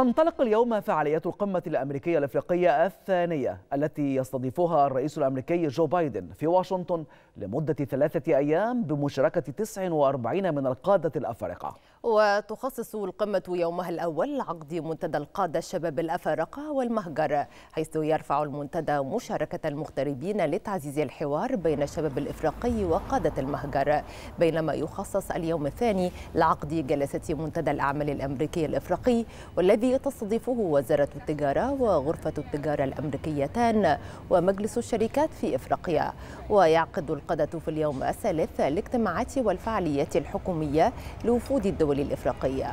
تنطلق اليوم فعاليات القمة الأمريكية الأفريقية الثانية التي يستضيفها الرئيس الأمريكي جو بايدن في واشنطن لمدة ثلاثة أيام بمشاركة 49 من القادة الأفارقة وتخصص القمة يومها الأول لعقد منتدى القادة الشباب الأفارقة والمهجر حيث يرفع المنتدى مشاركة المغتربين لتعزيز الحوار بين الشباب الإفريقي وقادة المهجر بينما يخصص اليوم الثاني لعقد جلسة منتدى الأعمال الأمريكي الإفريقي والذي تستضيفه وزارة التجارة وغرفة التجارة الأمريكيتان ومجلس الشركات في إفريقيا ويعقد القادة في اليوم الثالث الاجتماعات والفعاليات الحكومية لوفود الدول الدول الإفريقية